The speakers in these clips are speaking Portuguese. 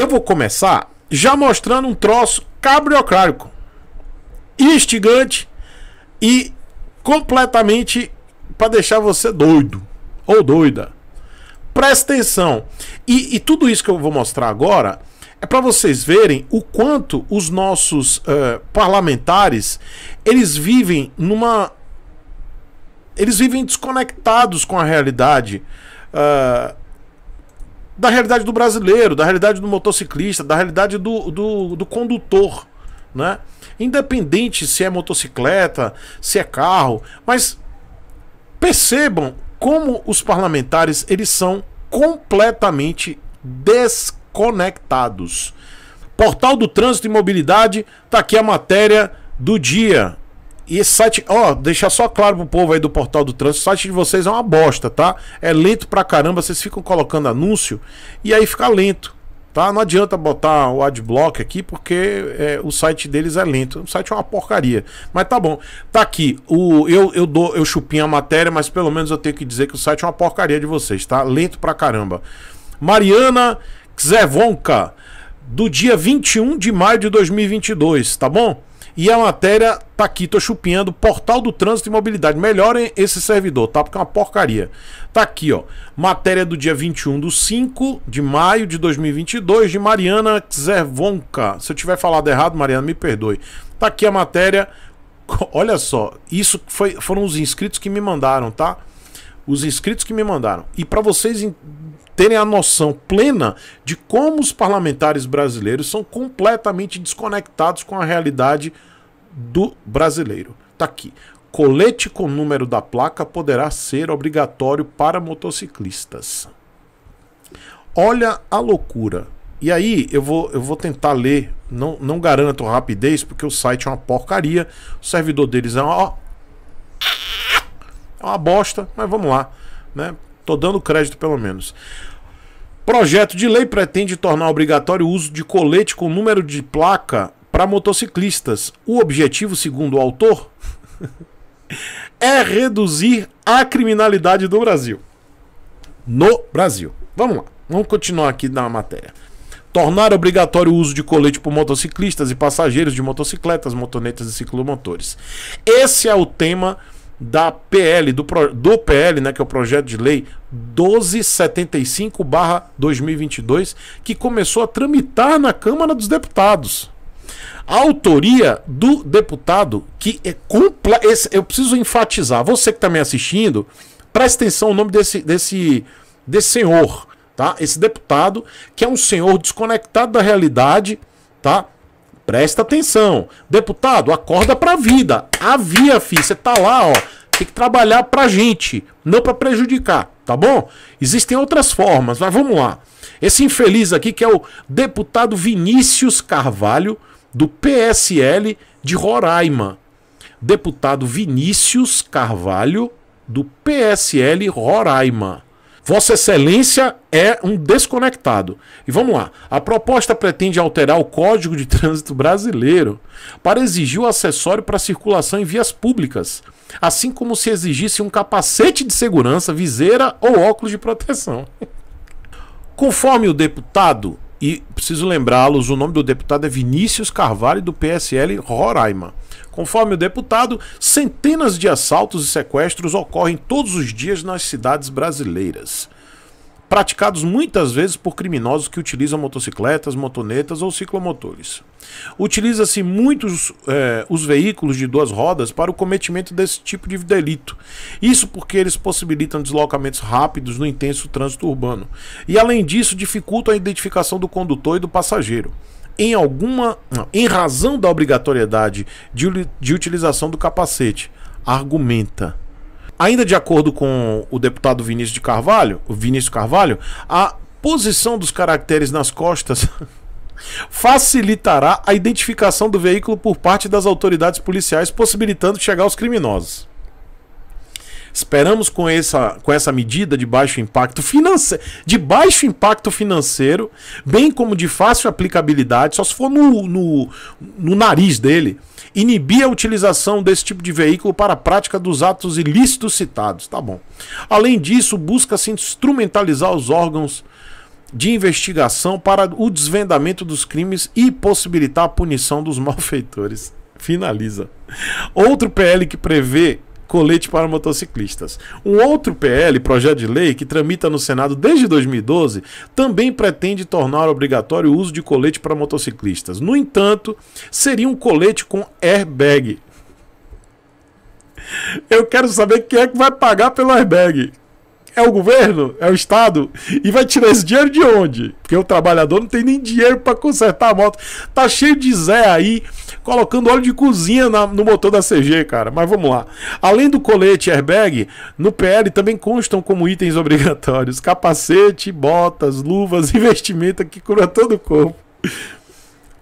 Eu vou começar já mostrando um troço cabriocrático, instigante e completamente para deixar você doido ou doida. Presta atenção. E, e, tudo isso que eu vou mostrar agora é para vocês verem o quanto os nossos uh, parlamentares eles vivem numa eles vivem desconectados com a realidade. Uh, da realidade do brasileiro, da realidade do motociclista, da realidade do, do, do condutor, né? Independente se é motocicleta, se é carro, mas percebam como os parlamentares eles são completamente desconectados. Portal do Trânsito e Mobilidade, tá aqui a matéria do dia. E esse site, ó, deixar só claro pro povo aí do portal do trânsito, o site de vocês é uma bosta, tá? É lento pra caramba, vocês ficam colocando anúncio e aí fica lento, tá? Não adianta botar o adblock aqui porque é, o site deles é lento. O site é uma porcaria. Mas tá bom. Tá aqui, o, eu, eu dou, eu chupinho a matéria, mas pelo menos eu tenho que dizer que o site é uma porcaria de vocês, tá? Lento pra caramba. Mariana Zevonka, do dia 21 de maio de 2022, tá bom? E a matéria tá aqui, tô chupinhando, Portal do Trânsito e Mobilidade. Melhorem esse servidor, tá? Porque é uma porcaria. Tá aqui, ó. Matéria do dia 21 do 5 de maio de 2022 de Mariana Zervonka. Se eu tiver falado errado, Mariana, me perdoe. Tá aqui a matéria. Olha só, isso foi, foram os inscritos que me mandaram, tá? Os inscritos que me mandaram. E para vocês terem a noção plena de como os parlamentares brasileiros são completamente desconectados com a realidade do brasileiro. Tá aqui. Colete com número da placa poderá ser obrigatório para motociclistas. Olha a loucura. E aí, eu vou, eu vou tentar ler, não, não garanto rapidez, porque o site é uma porcaria, o servidor deles é uma, ó, é uma bosta, mas vamos lá. Né? Tô dando crédito pelo menos. Projeto de lei pretende tornar obrigatório o uso de colete com número de placa para motociclistas. O objetivo, segundo o autor, é reduzir a criminalidade do Brasil. No Brasil. Vamos lá, vamos continuar aqui na matéria. Tornar obrigatório o uso de colete por motociclistas e passageiros de motocicletas, motonetas e ciclomotores. Esse é o tema da PL, do, do PL, né, que é o projeto de lei 1275-2022, que começou a tramitar na Câmara dos Deputados. A autoria do deputado que é cumpla esse, eu preciso enfatizar, você que está me assistindo, preste atenção o nome desse desse desse senhor, tá? Esse deputado que é um senhor desconectado da realidade, tá? Presta atenção. Deputado, acorda pra vida. via, filho. Você tá lá, ó. Tem que trabalhar pra gente, não pra prejudicar, tá bom? Existem outras formas, mas vamos lá. Esse infeliz aqui que é o deputado Vinícius Carvalho, do PSL de Roraima. Deputado Vinícius Carvalho, do PSL Roraima. Vossa Excelência é um desconectado. E vamos lá. A proposta pretende alterar o Código de Trânsito Brasileiro para exigir o acessório para circulação em vias públicas, assim como se exigisse um capacete de segurança, viseira ou óculos de proteção. Conforme o deputado e preciso lembrá-los: o nome do deputado é Vinícius Carvalho, do PSL Roraima. Conforme o deputado, centenas de assaltos e sequestros ocorrem todos os dias nas cidades brasileiras praticados muitas vezes por criminosos que utilizam motocicletas, motonetas ou ciclomotores. Utiliza-se muitos é, os veículos de duas rodas para o cometimento desse tipo de delito. Isso porque eles possibilitam deslocamentos rápidos no intenso trânsito urbano. E além disso, dificultam a identificação do condutor e do passageiro em alguma em razão da obrigatoriedade de, de utilização do capacete, argumenta Ainda de acordo com o deputado Vinícius de Carvalho, Vinícius Carvalho, a posição dos caracteres nas costas facilitará a identificação do veículo por parte das autoridades policiais, possibilitando chegar aos criminosos. Esperamos com essa, com essa medida de baixo impacto financeiro, de baixo impacto financeiro, bem como de fácil aplicabilidade, só se for no, no, no nariz dele, inibir a utilização desse tipo de veículo para a prática dos atos ilícitos citados. Tá bom. Além disso, busca-se instrumentalizar os órgãos de investigação para o desvendamento dos crimes e possibilitar a punição dos malfeitores. Finaliza. Outro PL que prevê colete para motociclistas. Um outro PL, projeto de lei, que tramita no Senado desde 2012, também pretende tornar obrigatório o uso de colete para motociclistas. No entanto, seria um colete com airbag. Eu quero saber quem é que vai pagar pelo airbag é o governo, é o Estado, e vai tirar esse dinheiro de onde? Porque o trabalhador não tem nem dinheiro para consertar a moto. Tá cheio de Zé aí, colocando óleo de cozinha na, no motor da CG, cara. Mas vamos lá. Além do colete airbag, no PL também constam como itens obrigatórios capacete, botas, luvas e vestimenta que cura todo o corpo.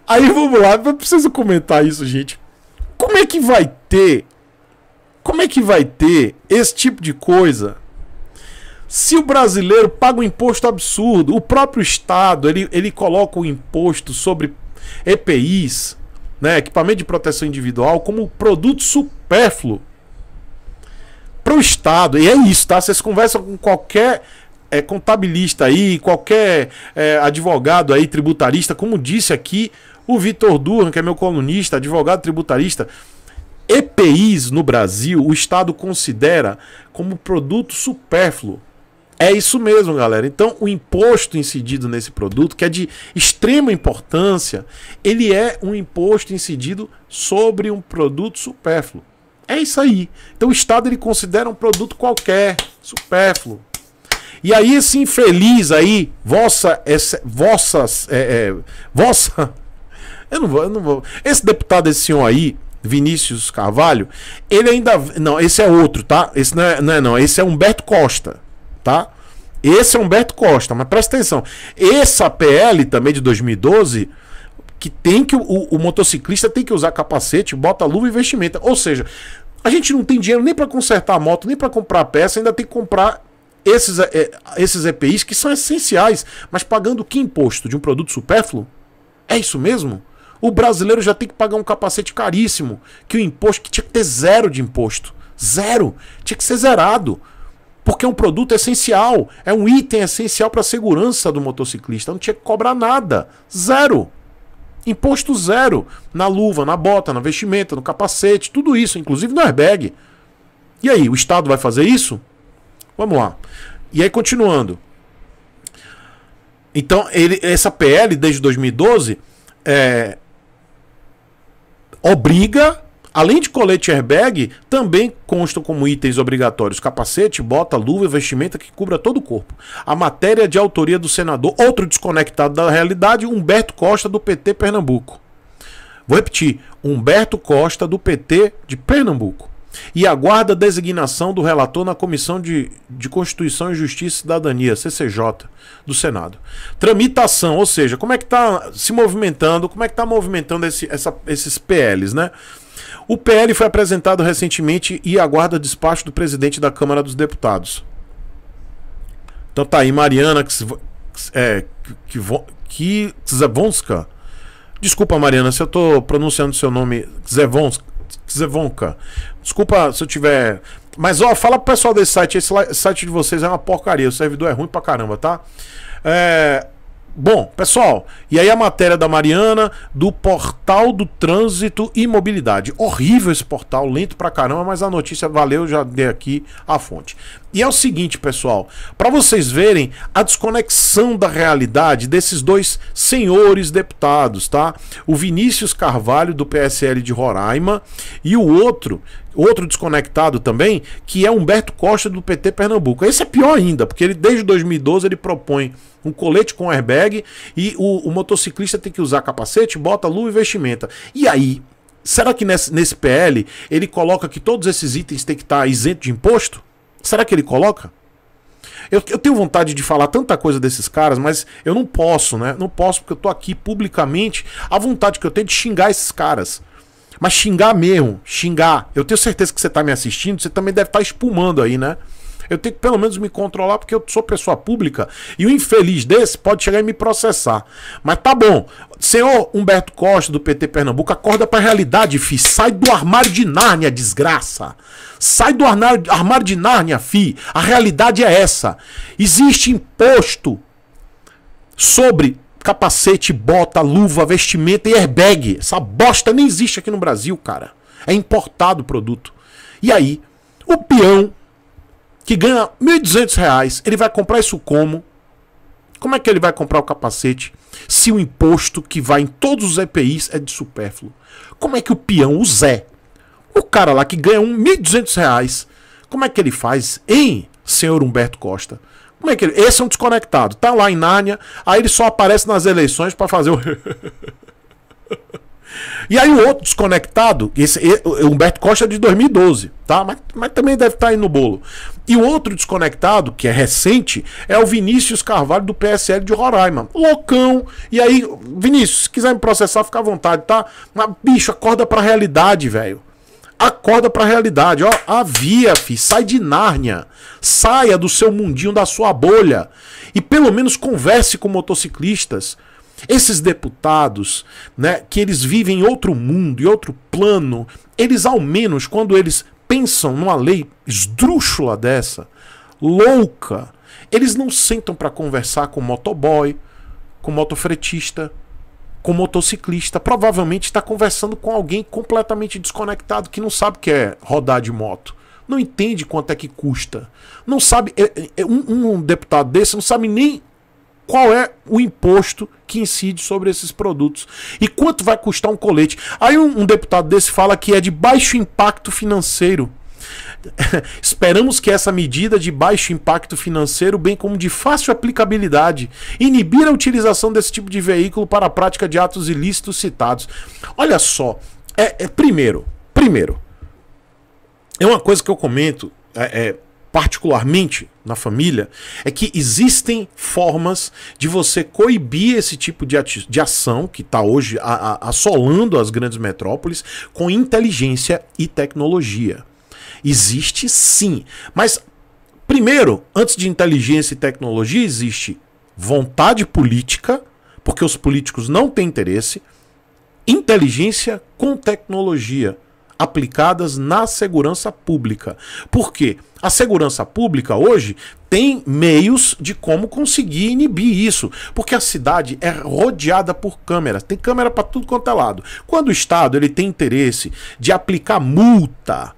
Aí vamos lá, eu preciso comentar isso, gente. Como é que vai ter? Como é que vai ter esse tipo de coisa se o brasileiro paga um imposto absurdo, o próprio Estado ele, ele coloca o imposto sobre EPIs, né, equipamento de proteção individual, como produto supérfluo para o Estado. E é isso, tá? Vocês conversam com qualquer é, contabilista aí, qualquer é, advogado aí, tributarista, como disse aqui o Vitor Duran, que é meu colunista, advogado tributarista. EPIs no Brasil, o Estado considera como produto supérfluo. É isso mesmo, galera. Então, o imposto incidido nesse produto, que é de extrema importância, ele é um imposto incidido sobre um produto supérfluo. É isso aí. Então, o Estado ele considera um produto qualquer, supérfluo. E aí, esse infeliz aí, vossa, essa, vossas, é, é, vossa, eu não vou, eu não vou. Esse deputado, esse senhor aí, Vinícius Carvalho, ele ainda, não, esse é outro, tá? Esse não é, não, é, não. esse é Humberto Costa tá? Esse é Humberto Costa, mas presta atenção. Essa PL também de 2012 que tem que o, o, motociclista tem que usar capacete, bota luva e vestimenta. Ou seja, a gente não tem dinheiro nem para consertar a moto, nem para comprar peça, ainda tem que comprar esses, é, é, esses EPIs que são essenciais, mas pagando que imposto de um produto supérfluo? É isso mesmo? O brasileiro já tem que pagar um capacete caríssimo, que o imposto que tinha que ter zero de imposto. Zero, tinha que ser zerado. Porque é um produto é essencial, é um item essencial para a segurança do motociclista. Não tinha que cobrar nada. Zero. Imposto zero na luva, na bota, na vestimenta, no capacete, tudo isso, inclusive no airbag. E aí, o Estado vai fazer isso? Vamos lá. E aí, continuando. Então, ele, essa PL, desde 2012, é, obriga Além de colete airbag, também constam como itens obrigatórios capacete, bota, luva e vestimenta que cubra todo o corpo. A matéria é de autoria do senador, outro desconectado da realidade, Humberto Costa, do PT Pernambuco. Vou repetir: Humberto Costa, do PT de Pernambuco. E aguarda a designação do relator na Comissão de, de Constituição e Justiça e Cidadania, CCJ, do Senado. Tramitação, ou seja, como é que está se movimentando, como é que está movimentando esse, essa, esses PLs, né? O PL foi apresentado recentemente e aguarda despacho do presidente da Câmara dos Deputados. Então tá aí Mariana é, Kzevonska. Desculpa, Mariana, se eu tô pronunciando seu nome Kzevonska. Desculpa se eu tiver. Mas ó, fala pro pessoal desse site. Esse site de vocês é uma porcaria. O servidor é ruim pra caramba, tá? É, Bom, pessoal, e aí a matéria da Mariana do Portal do Trânsito e Mobilidade. Horrível esse portal, lento pra caramba, mas a notícia valeu, já dei aqui a fonte. E é o seguinte, pessoal, para vocês verem a desconexão da realidade desses dois senhores deputados, tá? O Vinícius Carvalho do PSL de Roraima e o outro, outro desconectado também, que é Humberto Costa do PT Pernambuco. Esse é pior ainda, porque ele desde 2012 ele propõe um colete com airbag e o, o motociclista tem que usar capacete, bota, luva e vestimenta. E aí, será que nesse, nesse PL ele coloca que todos esses itens têm que estar isento de imposto? Será que ele coloca? Eu, eu, tenho vontade de falar tanta coisa desses caras, mas eu não posso, né? Não posso porque eu tô aqui publicamente. A vontade que eu tenho é de xingar esses caras. Mas xingar mesmo, xingar. Eu tenho certeza que você tá me assistindo, você também deve estar tá espumando aí, né? Eu tenho que pelo menos me controlar porque eu sou pessoa pública e o infeliz desse pode chegar e me processar. Mas tá bom. Senhor Humberto Costa do PT Pernambuco, acorda para a realidade, fi. Sai do armário de Nárnia, desgraça. Sai do armário de Nárnia, fi. A realidade é essa. Existe imposto sobre capacete, bota, luva, vestimenta e airbag. Essa bosta nem existe aqui no Brasil, cara. É importado o produto. E aí, o peão que ganha R$ reais, ele vai comprar isso como? Como é que ele vai comprar o capacete se o imposto que vai em todos os EPIs é de supérfluo? Como é que o peão, o Zé, o cara lá que ganha R$ reais, como é que ele faz, hein, senhor Humberto Costa? Como é que ele... Esse é um desconectado, tá lá em Nárnia, aí ele só aparece nas eleições para fazer o... E aí o outro desconectado, esse Humberto Costa é de 2012, tá? Mas, mas também deve estar tá aí no bolo. E o outro desconectado, que é recente, é o Vinícius Carvalho do PSL de Roraima. Loucão. E aí, Vinícius, se quiser me processar, fica à vontade, tá? Mas bicho, acorda pra realidade, velho acorda pra realidade, ó. Avia, fi, sai de Nárnia. Saia do seu mundinho, da sua bolha. E pelo menos converse com motociclistas esses deputados, né, que eles vivem em outro mundo, e outro plano, eles ao menos quando eles pensam numa lei esdrúxula dessa, louca, eles não sentam para conversar com motoboy, com motofretista, com motociclista. Provavelmente está conversando com alguém completamente desconectado que não sabe o que é rodar de moto. Não entende quanto é que custa. Não sabe. É, é, um, um, deputado desse não sabe nem qual é o imposto que incide sobre esses produtos e quanto vai custar um colete. Aí um, um deputado desse fala que é de baixo impacto financeiro. Esperamos que essa medida de baixo impacto financeiro, bem como de fácil aplicabilidade, inibir a utilização desse tipo de veículo para a prática de atos ilícitos citados. Olha só, é, é primeiro, primeiro, é uma coisa que eu comento é, é particularmente na família, é que existem formas de você coibir esse tipo de, de ação que está hoje a, a, assolando as grandes metrópoles com inteligência e tecnologia. Existe sim, mas primeiro, antes de inteligência e tecnologia, existe vontade política, porque os políticos não têm interesse, inteligência com tecnologia aplicadas na segurança pública. Por quê? A segurança pública hoje tem meios de como conseguir inibir isso, porque a cidade é rodeada por câmeras, tem câmera para tudo quanto é lado. Quando o Estado ele tem interesse de aplicar multa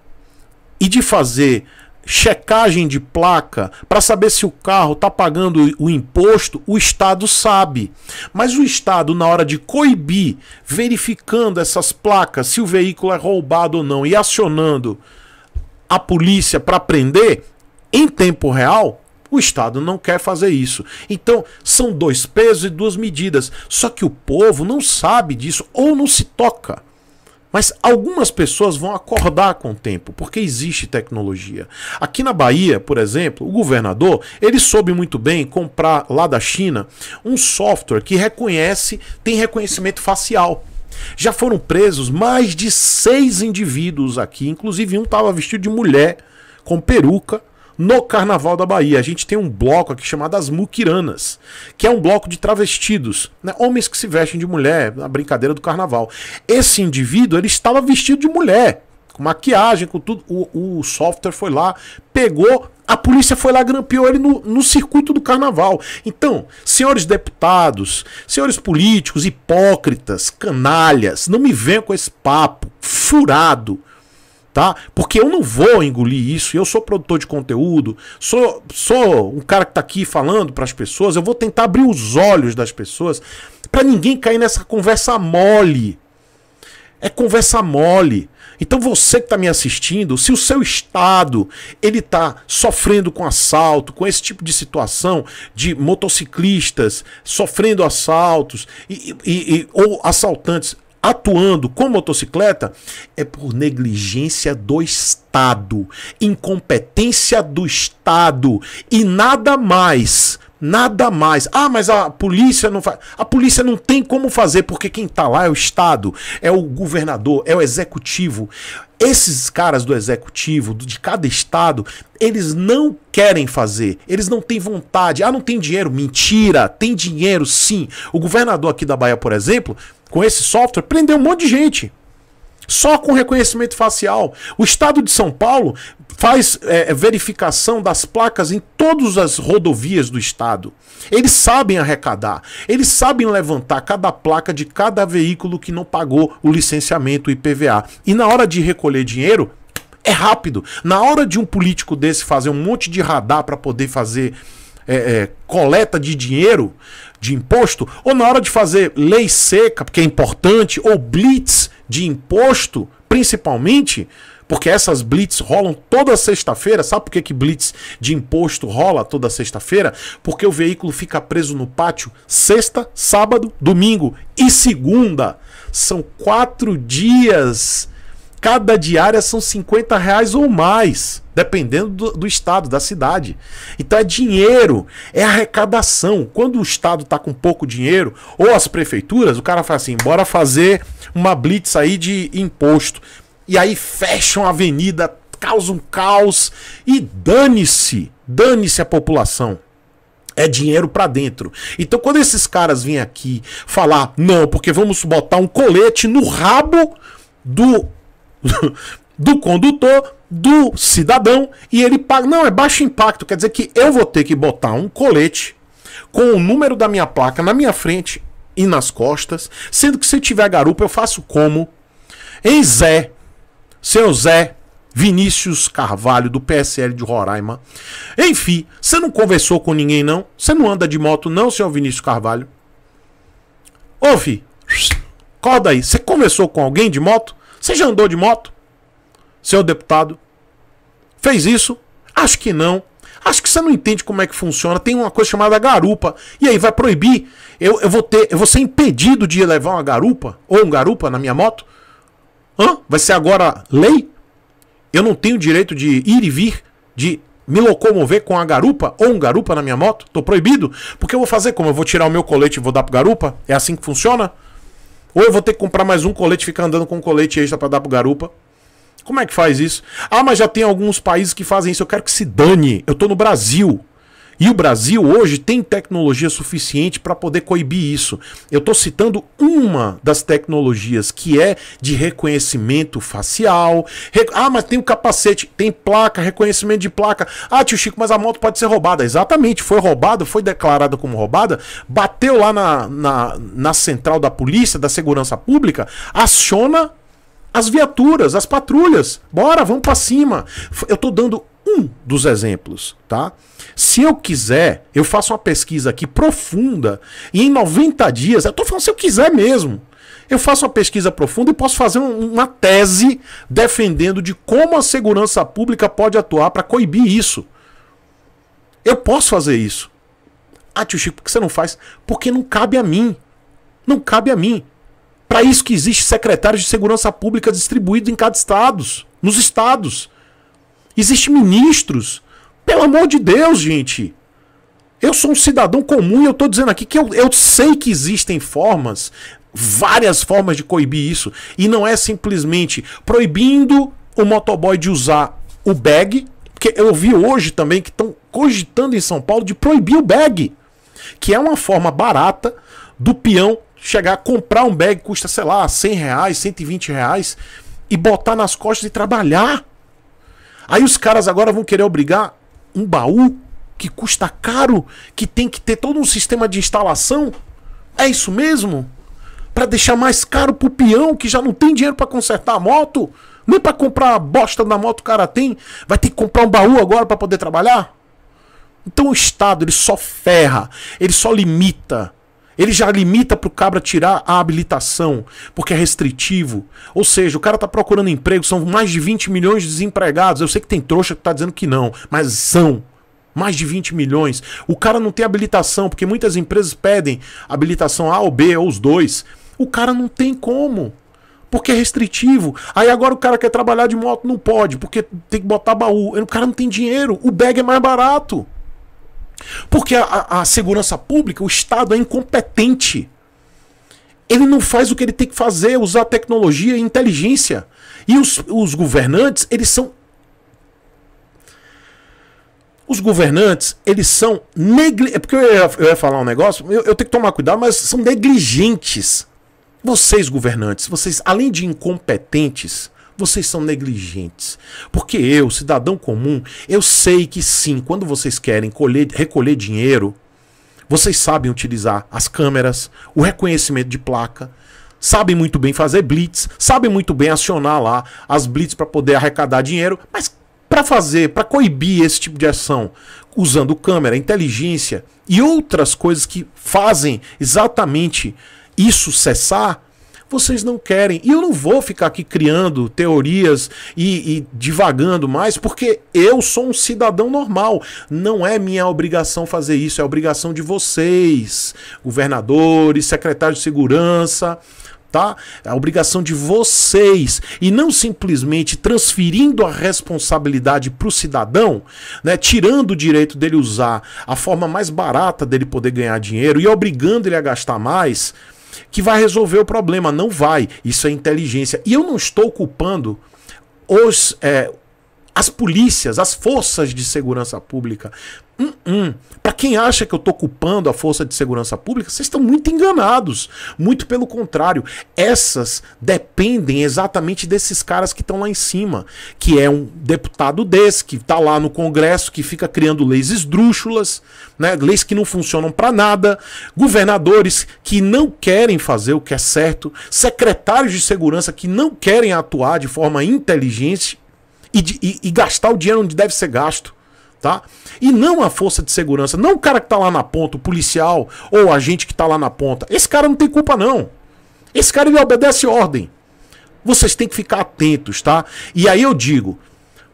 e de fazer checagem de placa, para saber se o carro está pagando o imposto, o Estado sabe. Mas o Estado, na hora de coibir, verificando essas placas, se o veículo é roubado ou não, e acionando a polícia para prender, em tempo real, o Estado não quer fazer isso. Então, são dois pesos e duas medidas. Só que o povo não sabe disso ou não se toca. Mas algumas pessoas vão acordar com o tempo, porque existe tecnologia. Aqui na Bahia, por exemplo, o governador, ele soube muito bem comprar lá da China um software que reconhece, tem reconhecimento facial. Já foram presos mais de seis indivíduos aqui, inclusive um estava vestido de mulher, com peruca, no Carnaval da Bahia. A gente tem um bloco aqui chamado As Muquiranas, que é um bloco de travestidos, né? homens que se vestem de mulher na brincadeira do Carnaval. Esse indivíduo ele estava vestido de mulher, com maquiagem, com tudo. O, o software foi lá, pegou, a polícia foi lá, grampeou ele no, no circuito do carnaval. Então, senhores deputados, senhores políticos, hipócritas, canalhas, não me venham com esse papo furado tá? Porque eu não vou engolir isso. Eu sou produtor de conteúdo, sou, sou um cara que está aqui falando para as pessoas. Eu vou tentar abrir os olhos das pessoas para ninguém cair nessa conversa mole. É conversa mole. Então você que está me assistindo, se o seu estado ele está sofrendo com assalto, com esse tipo de situação de motociclistas sofrendo assaltos e, e, e ou assaltantes atuando com motocicleta é por negligência do Estado, incompetência do Estado e nada mais. Nada mais. Ah, mas a polícia não faz. A polícia não tem como fazer, porque quem tá lá é o Estado, é o governador, é o executivo. Esses caras do executivo, de cada estado, eles não querem fazer, eles não têm vontade. Ah, não tem dinheiro? Mentira, tem dinheiro sim. O governador aqui da Bahia, por exemplo, com esse software, prendeu um monte de gente só com reconhecimento facial. O estado de São Paulo faz é, é, verificação das placas em todas as rodovias do estado. Eles sabem arrecadar, eles sabem levantar cada placa de cada veículo que não pagou o licenciamento IPVA. E na hora de recolher dinheiro, é rápido. Na hora de um político desse fazer um monte de radar para poder fazer é, é, coleta de dinheiro, de imposto, ou na hora de fazer lei seca, porque é importante, ou blitz, de imposto, principalmente, porque essas blitz rolam toda sexta-feira. Sabe por que, que blitz de imposto rola toda sexta-feira? Porque o veículo fica preso no pátio sexta, sábado, domingo e segunda. São quatro dias Cada diária são 50 reais ou mais, dependendo do, do estado, da cidade. Então é dinheiro, é arrecadação. Quando o estado está com pouco dinheiro, ou as prefeituras, o cara fala assim: bora fazer uma blitz aí de imposto. E aí fecham a avenida, causam um caos e dane-se, dane-se a população. É dinheiro para dentro. Então, quando esses caras vêm aqui falar, não, porque vamos botar um colete no rabo do do condutor, do cidadão, e ele paga. Não, é baixo impacto, quer dizer que eu vou ter que botar um colete com o número da minha placa na minha frente e nas costas, sendo que se tiver garupa eu faço como? Em Zé, seu Zé, Vinícius Carvalho, do PSL de Roraima. Enfim, você não conversou com ninguém, não? Você não anda de moto, não, senhor Vinícius Carvalho? Ô, fi, acorda aí. Você conversou com alguém de moto? Você já andou de moto? Seu deputado? Fez isso? Acho que não. Acho que você não entende como é que funciona. Tem uma coisa chamada garupa. E aí vai proibir. Eu, eu vou ter, eu vou ser impedido de levar uma garupa ou um garupa na minha moto? Hã? Vai ser agora lei? Eu não tenho direito de ir e vir, de me locomover com a garupa ou um garupa na minha moto? Tô proibido? Porque eu vou fazer como? Eu vou tirar o meu colete e vou dar pro garupa? É assim que funciona? Ou eu vou ter que comprar mais um colete e ficar andando com um colete extra para dar pro garupa. Como é que faz isso? Ah, mas já tem alguns países que fazem isso. Eu quero que se dane. Eu tô no Brasil. E o Brasil hoje tem tecnologia suficiente para poder coibir isso. Eu estou citando uma das tecnologias que é de reconhecimento facial. Ah, mas tem o um capacete, tem placa, reconhecimento de placa. Ah, tio Chico, mas a moto pode ser roubada. Exatamente, foi roubada, foi declarada como roubada, bateu lá na, na, na central da polícia, da segurança pública, aciona as viaturas, as patrulhas. Bora, vamos para cima. Eu estou dando um dos exemplos, tá? Se eu quiser, eu faço uma pesquisa aqui profunda e em 90 dias, eu tô falando se eu quiser mesmo. Eu faço uma pesquisa profunda e posso fazer uma tese defendendo de como a segurança pública pode atuar para coibir isso. Eu posso fazer isso. Ah, tio Chico, por que você não faz? Porque não cabe a mim. Não cabe a mim. Para isso que existe secretários de segurança pública distribuídos em cada estado, nos estados. Existem ministros pelo amor de Deus, gente. Eu sou um cidadão comum e eu estou dizendo aqui que eu, eu sei que existem formas, várias formas de coibir isso. E não é simplesmente proibindo o motoboy de usar o bag, porque eu vi hoje também que estão cogitando em São Paulo de proibir o bag, que é uma forma barata do peão chegar a comprar um bag, custa, sei lá, 100 reais, 120 reais, e botar nas costas e trabalhar. Aí os caras agora vão querer obrigar um baú que custa caro, que tem que ter todo um sistema de instalação? É isso mesmo? Para deixar mais caro pro peão que já não tem dinheiro para consertar a moto? Nem para comprar a bosta da moto o cara tem, vai ter que comprar um baú agora para poder trabalhar? Então o Estado ele só ferra, ele só limita, ele já limita pro cabra tirar a habilitação, porque é restritivo. Ou seja, o cara tá procurando emprego, são mais de 20 milhões de desempregados. Eu sei que tem trouxa que tá dizendo que não, mas são. Mais de 20 milhões. O cara não tem habilitação, porque muitas empresas pedem habilitação A ou B, ou os dois. O cara não tem como porque é restritivo. Aí agora o cara quer trabalhar de moto, não pode, porque tem que botar baú. O cara não tem dinheiro, o bag é mais barato. Porque a, a segurança pública, o Estado é incompetente. Ele não faz o que ele tem que fazer, usar tecnologia e inteligência. E os, os governantes, eles são os governantes, eles são negligentes. É porque eu ia, eu ia, falar um negócio, eu, eu, tenho que tomar cuidado, mas são negligentes. Vocês, governantes, vocês, além de incompetentes, vocês são negligentes. Porque eu, cidadão comum, eu sei que sim, quando vocês querem colher, recolher dinheiro, vocês sabem utilizar as câmeras, o reconhecimento de placa, sabem muito bem fazer blitz, sabem muito bem acionar lá as blitz para poder arrecadar dinheiro, mas para fazer, para coibir esse tipo de ação, usando câmera, inteligência e outras coisas que fazem exatamente isso cessar, vocês não querem. E eu não vou ficar aqui criando teorias e, e divagando mais, porque eu sou um cidadão normal. Não é minha obrigação fazer isso, é obrigação de vocês, governadores, secretários de segurança tá? É a obrigação de vocês e não simplesmente transferindo a responsabilidade para o cidadão, né? Tirando o direito dele usar a forma mais barata dele poder ganhar dinheiro e obrigando ele a gastar mais, que vai resolver o problema. Não vai. Isso é inteligência. E eu não estou culpando os. É, as polícias, as forças de segurança pública, Hum, hum. Para quem acha que eu estou culpando a força de segurança pública, vocês estão muito enganados. Muito pelo contrário, essas dependem exatamente desses caras que estão lá em cima, que é um deputado desse que está lá no Congresso, que fica criando leis esdrúxulas, né? leis que não funcionam para nada, governadores que não querem fazer o que é certo, secretários de segurança que não querem atuar de forma inteligente e, de, e, e gastar o dinheiro onde deve ser gasto tá? E não a força de segurança, não o cara que tá lá na ponta, o policial ou a gente que tá lá na ponta. Esse cara não tem culpa não. Esse cara ele obedece ordem. Vocês têm que ficar atentos, tá? E aí eu digo,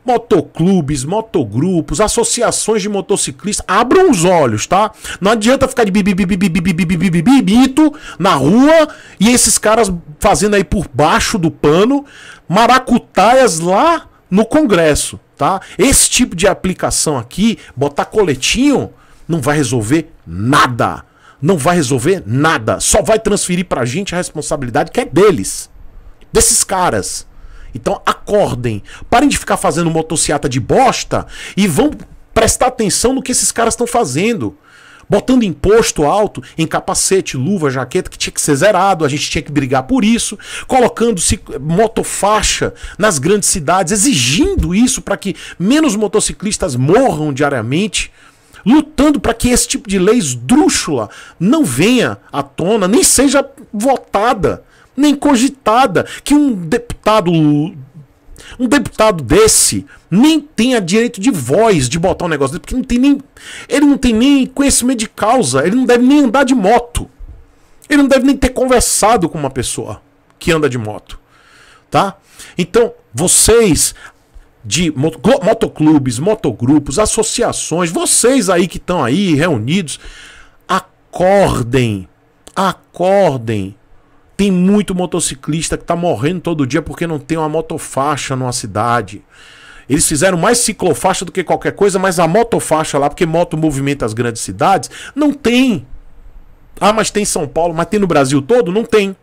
motoclubes, motogrupos, associações de motociclistas, abram os olhos, tá? Não adianta ficar de bibibibibibibibibibito na rua e esses caras fazendo aí por baixo do pano maracutaias lá no Congresso tá? Esse tipo de aplicação aqui, botar coletinho, não vai resolver nada. Não vai resolver nada. Só vai transferir pra gente a responsabilidade que é deles. Desses caras. Então acordem. Parem de ficar fazendo motossiata de bosta e vão prestar atenção no que esses caras estão fazendo botando imposto alto em capacete, luva, jaqueta, que tinha que ser zerado, a gente tinha que brigar por isso, colocando-se motofaixa nas grandes cidades, exigindo isso para que menos motociclistas morram diariamente lutando para que esse tipo de lei esdrúxula não venha à tona, nem seja votada, nem cogitada, que um deputado um deputado desse nem tenha direito de voz de botar um negócio desse, porque não tem nem, ele não tem nem conhecimento de causa, ele não deve nem andar de moto. Ele não deve nem ter conversado com uma pessoa que anda de moto. Tá? Então, vocês de motoclubes, motogrupos, associações, vocês aí que estão aí reunidos, acordem, acordem tem muito motociclista que está morrendo todo dia porque não tem uma motofaixa numa cidade. Eles fizeram mais ciclofaixa do que qualquer coisa, mas a motofaixa lá, porque moto movimenta as grandes cidades, não tem. Ah, mas tem São Paulo, mas tem no Brasil todo? Não tem.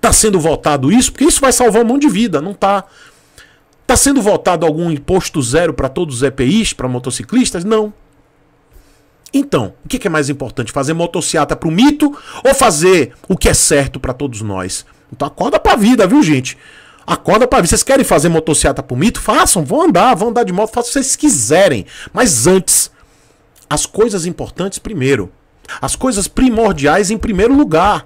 Tá sendo votado isso? Porque isso vai salvar um monte de vida, não tá. Tá sendo votado algum imposto zero para todos os EPIs, para motociclistas? Não. Então, o que é mais importante? Fazer motocicleta para o mito ou fazer o que é certo para todos nós? Então acorda para a vida, viu, gente? Acorda para vida. Vocês querem fazer motocicleta para o mito? Façam, vão andar, vão andar de moto, façam o que vocês quiserem. Mas antes, as coisas importantes primeiro. As coisas primordiais em primeiro lugar.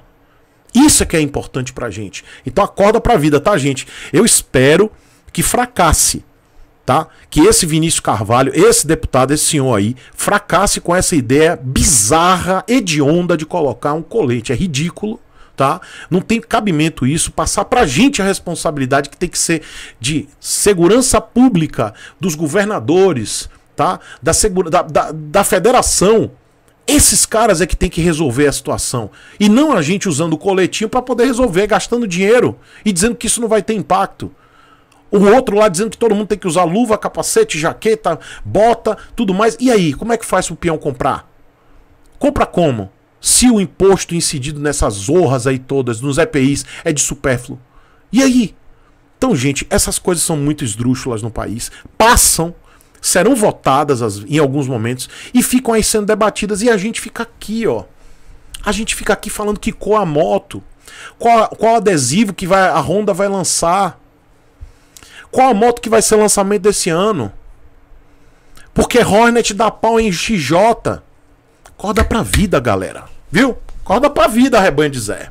Isso é que é importante pra gente. Então acorda pra vida, tá, gente? Eu espero que fracasse tá? Que esse Vinícius Carvalho, esse deputado, esse senhor aí, fracasse com essa ideia bizarra, hedionda de colocar um colete. É ridículo, tá? Não tem cabimento isso, passar pra gente a responsabilidade que tem que ser de segurança pública dos governadores, tá? Da, segura, da, da, da federação, esses caras é que tem que resolver a situação. E não a gente usando o coletinho para poder resolver, gastando dinheiro e dizendo que isso não vai ter impacto. O outro lá dizendo que todo mundo tem que usar luva, capacete, jaqueta, bota, tudo mais. E aí, como é que faz o peão comprar? Compra como? Se o imposto incidido nessas zorras aí todas, nos EPIs, é de supérfluo. E aí? Então, gente, essas coisas são muito esdrúxulas no país. Passam, serão votadas em alguns momentos e ficam aí sendo debatidas. E a gente fica aqui, ó. A gente fica aqui falando que cor a moto, qual, qual adesivo que vai, a Honda vai lançar qual a moto que vai ser o lançamento desse ano? Porque Hornet dá pau em XJ. Corda pra vida, galera. Viu? Corda pra vida, rebanho de Zé.